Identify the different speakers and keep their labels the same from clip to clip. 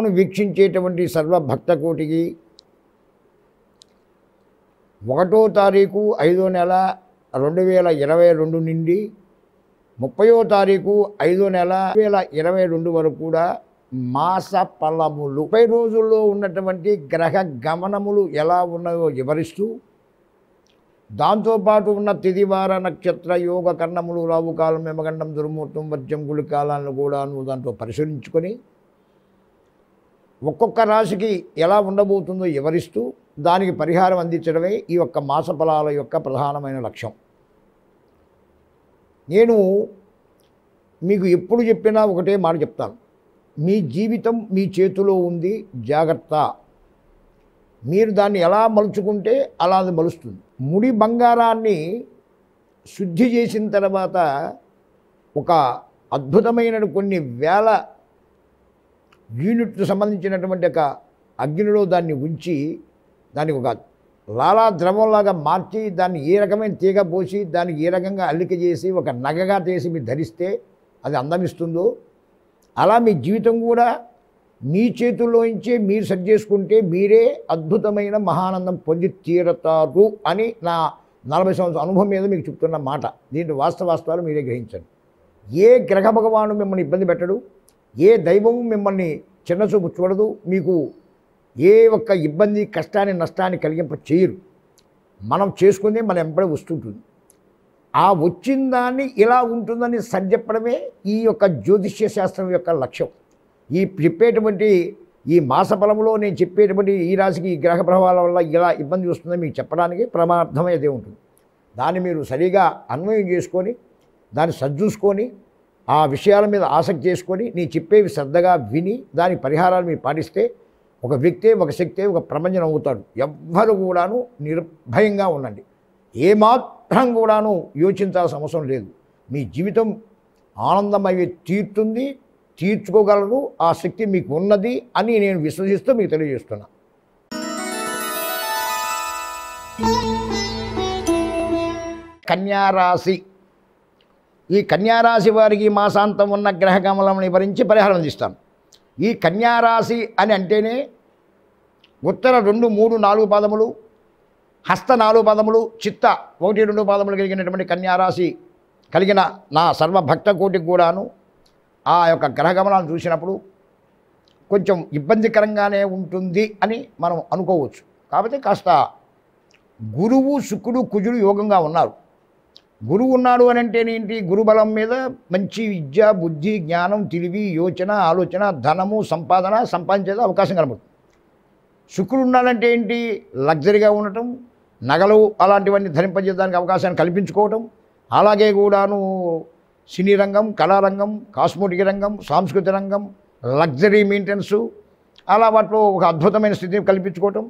Speaker 1: వీడియోను వీక్షించేటువంటి కోటికి ఒకటో తారీఖు ఐదో నెల రెండు వేల ఇరవై రెండు నుండి ముప్పయో తారీఖు ఐదో నెల వేల ఇరవై రెండు వరకు కూడా మాస ఫలములు ముప్పై రోజుల్లో ఉన్నటువంటి గ్రహ గమనములు ఎలా ఉన్నాయో వివరిస్తూ దాంతోపాటు ఉన్న తిదివార నక్షత్ర యోగ కర్ణములు రావుకాలం మెమగండం దుర్మూర్తం వర్జం గుళికాలను కూడా దాంట్లో పరిశీలించుకొని ఒక్కొక్క రాశికి ఎలా ఉండబోతుందో వివరిస్తూ దానికి పరిహారం అందించడమే ఈ యొక్క మాస ఫలాల యొక్క ప్రధానమైన లక్ష్యం నేను మీకు ఎప్పుడు చెప్పినా ఒకటే మాట చెప్తాను మీ జీవితం మీ చేతిలో ఉంది జాగ్రత్త మీరు దాన్ని ఎలా మలుచుకుంటే అలా అది మలుస్తుంది ముడి బంగారాన్ని శుద్ధి చేసిన తర్వాత ఒక అద్భుతమైన కొన్ని వేల యూనిట్కు సంబంధించినటువంటి ఒక అగ్నిలో దాన్ని ఉంచి దానికి ఒక లాలా ద్రవంలాగా మార్చి దాన్ని ఏ రకమైన తీగ పోసి దాన్ని ఏ రకంగా అల్లిక చేసి ఒక నగగా చేసి మీరు ధరిస్తే అది అందమిస్తుందో అలా మీ జీవితం కూడా మీ చేతుల్లోంచే మీరు సెట్ చేసుకుంటే మీరే అద్భుతమైన మహానందం పొంది తీరతారు అని నా నలభై సంవత్సరం అనుభవం మీద మీకు చెప్తున్న మాట దీంట్లో వాస్తవాస్తవాలు మీరే గ్రహించండి ఏ గ్రహ భగవాను మిమ్మల్ని ఇబ్బంది పెట్టడు ఏ దైవము మిమ్మల్ని చిన్నచూపు చూడదు మీకు ఏ ఒక్క ఇబ్బంది కష్టాన్ని నష్టాన్ని కలిగింప చేయరు మనం చేసుకునే మన ఎంపడ వస్తుంటుంది ఆ వచ్చిన దాన్ని ఇలా ఉంటుందని సరిచెప్పడమే ఈ యొక్క జ్యోతిష్య శాస్త్రం యొక్క లక్ష్యం ఈ చెప్పేటువంటి ఈ మాస బలంలో నేను చెప్పేటువంటి ఈ రాశికి ఈ గ్రహ ప్రభావాల వల్ల ఇలా ఇబ్బంది వస్తుందని మీకు చెప్పడానికి ప్రమార్థమైతే ఉంటుంది దాన్ని మీరు సరిగా అన్వయం చేసుకొని దాన్ని సర్చూసుకొని ఆ విషయాల మీద ఆసక్తి చేసుకొని నీ చెప్పేవి శ్రద్ధగా విని దాని పరిహారాలు మీరు పాటిస్తే ఒక వ్యక్తే ఒక శక్తే ఒక ప్రపంచం అవుతాడు ఎవ్వరు కూడాను నిర్భయంగా ఉండండి ఏమాత్రం కూడాను యోచించాల్సిన అవసరం లేదు మీ జీవితం ఆనందమయ్యే తీర్తుంది తీర్చుకోగలరు ఆ శక్తి మీకు ఉన్నది అని నేను విశ్వసిస్తూ మీకు తెలియజేస్తున్నా కన్యారాశి ఈ కన్యారాశి వారికి మాసాంతం ఉన్న గ్రహ కమలంని భరించి పరిహారం అందిస్తాను ఈ కన్యారాశి అని అంటేనే ఉత్తర రెండు మూడు నాలుగు పాదములు హస్త నాలుగు పాదములు చిత్త ఒకటి రెండు పాదములు కలిగినటువంటి కన్యారాశి కలిగిన నా సర్వభక్త కోటికి కూడాను ఆ యొక్క గ్రహ గమనాలు చూసినప్పుడు కొంచెం ఇబ్బందికరంగానే ఉంటుంది అని మనం అనుకోవచ్చు కాబట్టి కాస్త గురువు శుక్రుడు కుజుడు యోగంగా ఉన్నారు గురువు ఉన్నాడు అని అంటే ఏంటి గురుబలం మీద మంచి విద్య బుద్ధి జ్ఞానం తెలివి యోచన ఆలోచన ధనము సంపాదన సంపాదించేది అవకాశం కనబడుతుంది శుక్రుడు ఉన్నాడంటే ఏంటి లగ్జరీగా ఉండటం నగలు అలాంటివన్నీ ధరింపజేయడానికి అవకాశాన్ని కల్పించుకోవటం అలాగే కూడాను సినీ రంగం కళారంగం కాస్మోటిక్ రంగం సాంస్కృతిక రంగం లగ్జరీ మెయింటెనెన్సు అలా వాటిలో ఒక అద్భుతమైన స్థితిని కల్పించుకోవటం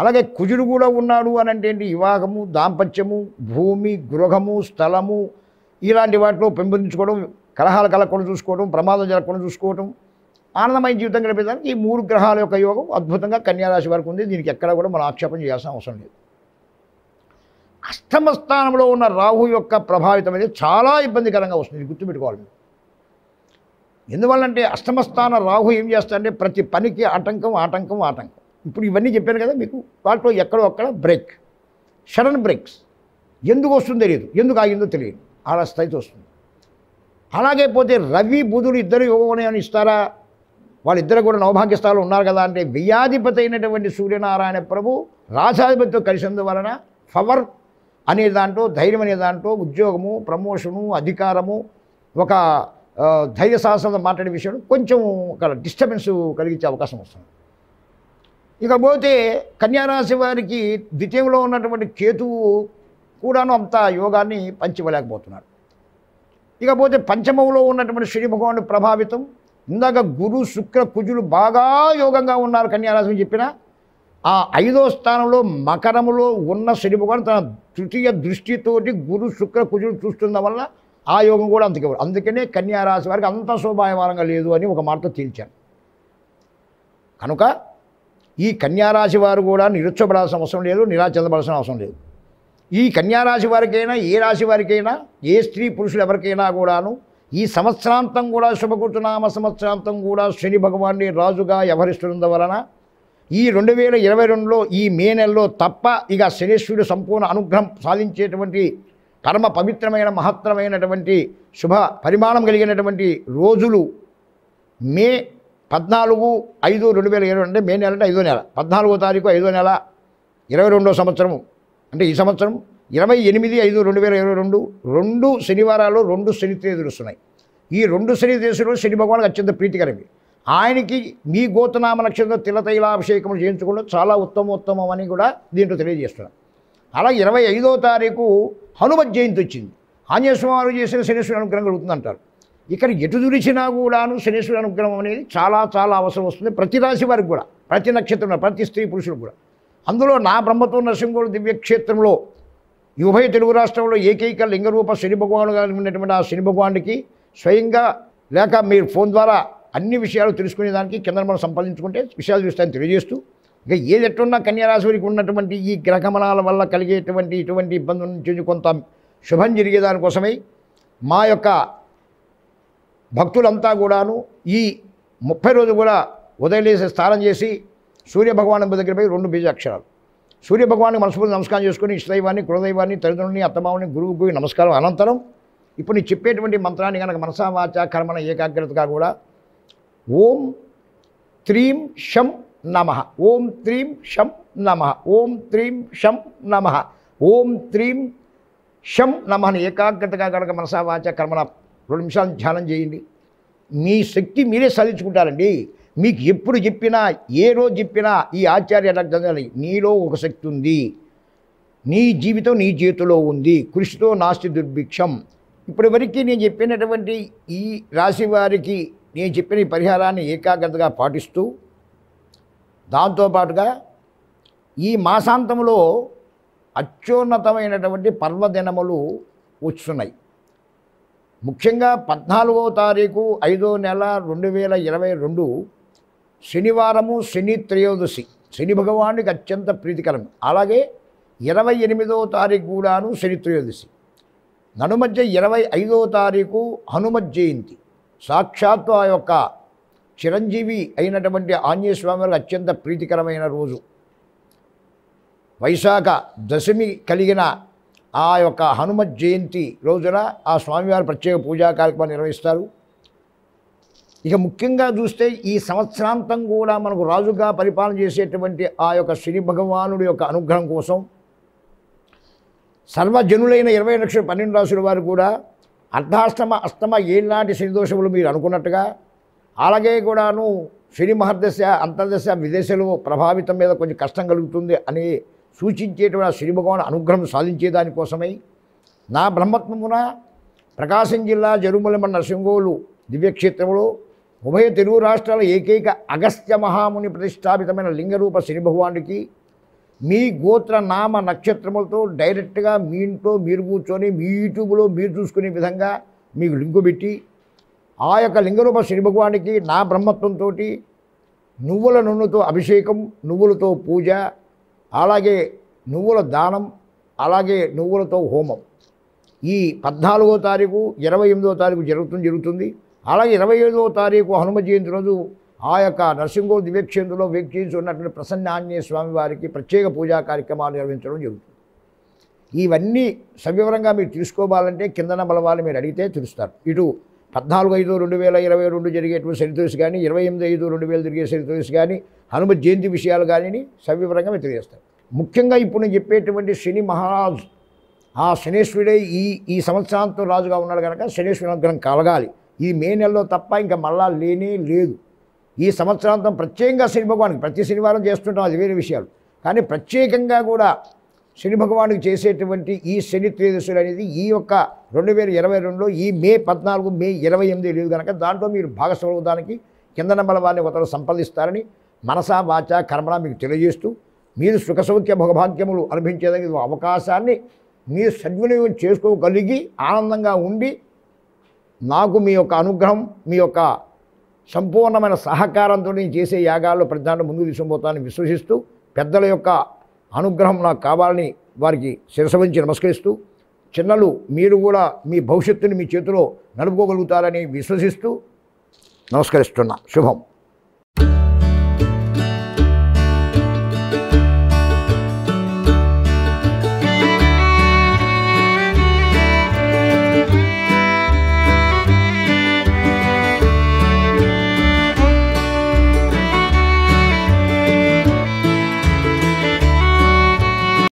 Speaker 1: అలాగే కుజుడు కూడా ఉన్నాడు అని అంటే ఏంటి వివాహము దాంపత్యము భూమి గృహము స్థలము ఇలాంటి వాటిలో పెంపొందించుకోవడం కలహాలు కలగకుండా చూసుకోవడం ప్రమాదం జరగకుండా చూసుకోవడం ఆనందమైన జీవితం గడిపేదానికి ఈ మూడు గ్రహాల యొక్క యోగం అద్భుతంగా కన్యారాశి వరకు ఉంది దీనికి ఎక్కడ కూడా మనం ఆక్షేపం చేయాల్సిన అవసరం లేదు అష్టమ స్థానంలో ఉన్న రాహు యొక్క ప్రభావితం అనేది చాలా ఇబ్బందికరంగా వస్తుంది గుర్తుపెట్టుకోవాలి ఎందువల్లంటే అష్టమస్థాన రాహు ఏం చేస్తాడంటే ప్రతి పనికి ఆటంకం ఆటంకం ఆటంకం ఇప్పుడు ఇవన్నీ చెప్పాను కదా మీకు వాటిలో ఎక్కడో అక్కడ బ్రేక్ షడన్ బ్రేక్స్ ఎందుకు వస్తుందో తెలియదు ఎందుకు ఆగిందో తెలియదు అలా స్థాయితో వస్తుంది అలాగే పోతే రవి బుధుడు ఇద్దరు యోగోనయాన్ని ఇస్తారా వాళ్ళిద్దరు కూడా నవభాగ్యస్థాలు ఉన్నారు కదా అంటే వ్యయాధిపతి అయినటువంటి సూర్యనారాయణ ప్రభు రాజాధిపతితో కలిసినందువలన పవర్ అనే దాంట్లో ధైర్యం అనే దాంట్లో ఉద్యోగము ప్రమోషను అధికారము ఒక ధైర్య సాహసంతో మాట్లాడే విషయంలో కొంచెం ఒక డిస్టర్బెన్స్ కలిగించే అవకాశం వస్తుంది ఇకపోతే కన్యారాశి వారికి ద్వితీయంలో ఉన్నటువంటి కేతువు కూడాను అంత యోగాన్ని పంచివ్వలేకపోతున్నాడు ఇకపోతే పంచమంలో ఉన్నటువంటి శ్రీ భగవానుడు ప్రభావితం ఇందాక గురు శుక్ర కుజులు బాగా యోగంగా ఉన్నారు కన్యారాశి అని చెప్పిన ఆ ఐదో స్థానంలో మకరములో ఉన్న శని భగవాన్ తన తృతీయ దృష్టితోటి గురు శుక్ర కుజులు చూస్తున్న వల్ల ఆ యోగం కూడా అందుకే అందుకనే కన్యారాశి వారికి అంత శోభాయమానంగా లేదు అని ఒక మాటతో తేల్చాను కనుక ఈ కన్యారాశి వారు కూడా నిరుచ్చబడాల్సిన అవసరం లేదు నిరా చెందవలసిన అవసరం లేదు ఈ కన్యారాశి వారికైనా ఏ రాశి వారికైనా ఏ స్త్రీ పురుషులు ఎవరికైనా కూడాను ఈ సంవత్సరాంతం కూడా శుభకృతనామ సంవత్సరాంతం కూడా శని భగవాన్ని రాజుగా వ్యవహరిస్తున్నందు వలన ఈ రెండు వేల ఇరవై రెండులో ఈ మే నెలలో తప్ప ఇక శనీశ్వరుడు సంపూర్ణ అనుగ్రహం సాధించేటువంటి పరమ పవిత్రమైన మహత్తరమైనటువంటి శుభ పరిమాణం కలిగినటువంటి రోజులు మే పద్నాలుగు ఐదు రెండు వేల ఇరవై అంటే మే నెల అంటే ఐదో నెల పద్నాలుగో తారీఖు ఐదో నెల ఇరవై రెండో సంవత్సరము అంటే ఈ సంవత్సరం ఇరవై ఎనిమిది ఐదు రెండు వేల ఇరవై రెండు రెండు శనివారాలు రెండు శని తేదీలు వస్తున్నాయి ఈ రెండు శని తేదీలు శని భగవానికి అత్యంత ప్రీతికరవి ఆయనకి మీ గోతనామ నక్షత్రం తిలతైలాభిషేకం చేయించుకోవడం చాలా ఉత్తమోత్తమం అని కూడా దీంట్లో తెలియజేస్తున్నాను అలా ఇరవై ఐదో తారీఖు హనుమత్ జయంతి వచ్చింది ఆంజనేయ స్వామి చేసిన శనీశ్వరుని అనుగ్రహం కలుగుతుందంటారు అంటారు ఇక్కడ ఎటు దురిచినా కూడాను శనీశ్వరుడు అనుగ్రహం అనేది చాలా చాలా అవసరం వస్తుంది ప్రతి రాశి వారికి కూడా ప్రతి నక్షత్రంలో ప్రతి స్త్రీ పురుషులు కూడా అందులో నా బ్రహ్మతో నరసింహుడు దివ్యక్షేత్రంలో ఉభయ తెలుగు రాష్ట్రంలో ఏకైక లింగరూప శని భగవానుగా ఉన్నటువంటి ఆ శని భగవానుడికి స్వయంగా లేక మీరు ఫోన్ ద్వారా అన్ని విషయాలు తెలుసుకునే దానికి కింద మనం సంపాదించుకుంటే విషయాలు చూస్తాను తెలియజేస్తూ ఇక ఏది ఎట్టున్నా కన్యారాశి వారికి ఉన్నటువంటి ఈ గ్రహగమనాల వల్ల కలిగేటువంటి ఇటువంటి ఇబ్బందుల నుంచి కొంత శుభం జరిగేదానికోసమై మా యొక్క భక్తులంతా కూడాను ఈ ముప్పై రోజు కూడా ఉదయం లేసి స్నానం చేసి సూర్యభగవాను దగ్గర పోయి రెండు బీజాక్షరాలు సూర్యభగవాన్ని మనస్ఫూర్తి నమస్కారం చేసుకుని ఇష్టదైవాన్ని కులదైవాన్ని తల్లిదండ్రుని అత్తమావుని గురువుకు నమస్కారం అనంతరం ఇప్పుడు చెప్పేటువంటి మంత్రాన్ని కనుక మనసావాచ కర్మణ ఏకాగ్రతగా కూడా ఓం త్రీం షం నమ ఓం త్రీం షం నమ ఓం త్రీం షం నమ ఓం త్రీం షం నమ ఏకాగ్రతగా కనుక మనసావాచ కర్మణ రెండు నిమిషాలు ధ్యానం చేయండి మీ శక్తి మీరే సాధించుకుంటారండి మీకు ఎప్పుడు చెప్పినా ఏ రోజు చెప్పినా ఈ ఆచార్య చదవాలి నీలో ఒక శక్తి ఉంది నీ జీవితం నీ చేతిలో ఉంది కృషితో నాస్తి దుర్భిక్షం ఇప్పటివరకు నేను చెప్పినటువంటి ఈ రాశి వారికి నేను చెప్పిన ఈ పరిహారాన్ని ఏకాగ్రతగా పాటిస్తూ దాంతోపాటుగా ఈ మాసాంతంలో అత్యున్నతమైనటువంటి పర్వదినములు వస్తున్నాయి ముఖ్యంగా పద్నాలుగో తారీఖు ఐదో నెల రెండు వేల ఇరవై రెండు శనివారము శని త్రయోదశి శని భగవానికి అత్యంత ప్రీతికరం అలాగే ఇరవై ఎనిమిదో తారీఖు కూడాను శని త్రయోదశి నడుమధ్య ఇరవై ఐదో తారీఖు హనుమత్ జయంతి సాక్షాత్తు ఆ యొక్క చిరంజీవి అయినటువంటి ఆంజనేయ స్వామి అత్యంత ప్రీతికరమైన రోజు వైశాఖ దశమి కలిగిన ఆ యొక్క హనుమ జయంతి రోజున ఆ స్వామివారి ప్రత్యేక పూజా కార్యక్రమాలు నిర్వహిస్తారు ఇక ముఖ్యంగా చూస్తే ఈ సంవత్సరాంతం కూడా మనకు రాజుగా పరిపాలన చేసేటువంటి ఆ యొక్క శ్రీ భగవానుడి యొక్క అనుగ్రహం కోసం సర్వజనులైన ఇరవై లక్షల పన్నెండు రాసుల వారు కూడా అర్ధాష్టమ అష్టమ ఏళ్ళనాటి శనిదోషములు మీరు అనుకున్నట్టుగా అలాగే కూడాను శని మహర్దశ అంతర్దశ విదేశాలు ప్రభావితం మీద కొంచెం కష్టం కలుగుతుంది అని సూచించేటువంటి ఆ శ్రీ భగవాన్ అనుగ్రహం సాధించేదానికోసమై నా బ్రహ్మత్వమున ప్రకాశం జిల్లా జరుమలమ్మ నరసింహోలు దివ్యక్షేత్రంలో ఉభయ తెలుగు రాష్ట్రాల ఏకైక అగస్త్య మహాముని ప్రతిష్టాపితమైన లింగరూప శ్రీ భగవానుడికి మీ గోత్ర నామ నక్షత్రములతో డైరెక్ట్గా మీ ఇంట్లో మీరు కూర్చొని మీ యూట్యూబ్లో మీరు చూసుకునే విధంగా మీకు లింకు పెట్టి ఆ యొక్క లింగరూప శ్రీ భగవానికి నా బ్రహ్మత్వంతో నువ్వుల నూనెతో అభిషేకం నువ్వులతో పూజ అలాగే నువ్వుల దానం అలాగే నువ్వులతో హోమం ఈ పద్నాలుగో తారీఖు ఇరవై ఎనిమిదో తారీఖు జరుగుతుంది జరుగుతుంది అలాగే ఇరవై ఐదో తారీఖు హనుమ జయంతి రోజు ఆ యొక్క నరసింహో దివ్యక్షేంద్రంలో వీక్షించి ఉన్నటువంటి ప్రసన్న ఆంజనేయ స్వామి వారికి ప్రత్యేక పూజా కార్యక్రమాలు నిర్వహించడం జరుగుతుంది ఇవన్నీ సవివరంగా మీరు తెలుసుకోవాలంటే కిందన బలవాళ్ళు మీరు అడిగితే తెలుస్తారు ఇటు పద్నాలుగు ఐదు రెండు వేల ఇరవై రెండు జరిగేటువంటి సరితోసి కానీ ఇరవై ఎనిమిది ఐదు రెండు వేలు జరిగే సరితోసి కానీ హనుమ జయంతి విషయాలు కానీ సవివరంగా మేము ముఖ్యంగా ఇప్పుడు నేను చెప్పేటువంటి శని మహారాజు ఆ శనేశ్వరుడే ఈ ఈ సంవత్సరాంతం రాజుగా ఉన్నాడు కనుక శనేశ్వరి అనుగ్రహం కలగాలి ఈ మే నెలలో తప్ప ఇంకా మళ్ళా లేనే లేదు ఈ సంవత్సరాంతం ప్రత్యేకంగా శని భగవానికి ప్రతి శనివారం చేస్తుంటాం అది వేరే విషయాలు కానీ ప్రత్యేకంగా కూడా శని భగవానికి చేసేటువంటి ఈ శని త్రయోదశులు అనేది ఈ యొక్క రెండు వేల ఇరవై రెండులో ఈ మే పద్నాలుగు మే ఇరవై ఎనిమిది లేదు కనుక దాంట్లో మీరు భాగస్వామ్యదానికి కింద నెంబర్ వారిని ఒకరు సంపాదిస్తారని మనసా వాచ కర్మణ మీకు తెలియజేస్తూ మీరు సుఖసౌఖ్య భోగభాగ్యములు అనుభవించేదానికి అవకాశాన్ని మీరు సద్వినియోగం చేసుకోగలిగి ఆనందంగా ఉండి నాకు మీ యొక్క అనుగ్రహం మీ యొక్క సంపూర్ణమైన సహకారంతో నేను చేసే యాగాల్లో ప్రధాన ముందుకు తీసుకుపోతానని విశ్వసిస్తూ పెద్దల యొక్క అనుగ్రహం నాకు కావాలని వారికి శిరసవించి నమస్కరిస్తూ చిన్నలు మీరు కూడా మీ భవిష్యత్తుని మీ చేతిలో నడుపుకోగలుగుతారని విశ్వసిస్తూ నమస్కరిస్తున్నా శుభం